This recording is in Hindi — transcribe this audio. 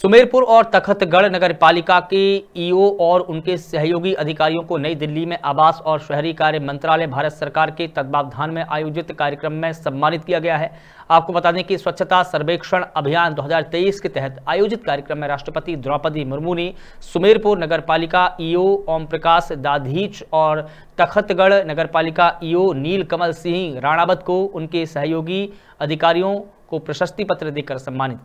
सुमेरपुर और तखतगढ़ नगर पालिका के ईओ और उनके सहयोगी अधिकारियों को नई दिल्ली में आवास और शहरी कार्य मंत्रालय भारत सरकार के तत्वावधान में आयोजित कार्यक्रम में सम्मानित किया गया है आपको बता दें कि स्वच्छता सर्वेक्षण अभियान 2023 के तहत आयोजित कार्यक्रम में राष्ट्रपति द्रौपदी मुर्मू ने सुमेरपुर नगर पालिका ईओ ओम प्रकाश दाधीच और तखतगढ़ नगर पालिका ईओ नीलकमल सिंह राणावत को उनके सहयोगी अधिकारियों को प्रशस्ति पत्र देकर सम्मानित किया